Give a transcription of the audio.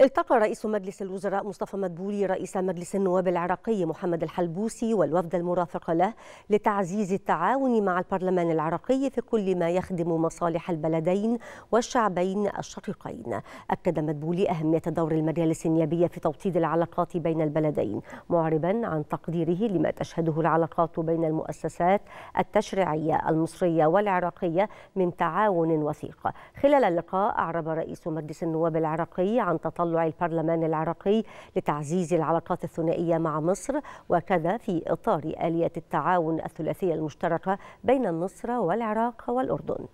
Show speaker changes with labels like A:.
A: التقى رئيس مجلس الوزراء مصطفى مدبولي رئيس مجلس النواب العراقي محمد الحلبوسي والوفد المرافق له لتعزيز التعاون مع البرلمان العراقي في كل ما يخدم مصالح البلدين والشعبين الشقيقين أكد مدبولي أهمية دور المجالس النيابية في توطيد العلاقات بين البلدين معربا عن تقديره لما تشهده العلاقات بين المؤسسات التشريعية المصرية والعراقية من تعاون وثيق خلال اللقاء أعرب رئيس مجلس النواب العراقي عن تطور تطلع البرلمان العراقي لتعزيز العلاقات الثنائية مع مصر وكذا في إطار آلية التعاون الثلاثية المشتركة بين مصر والعراق والأردن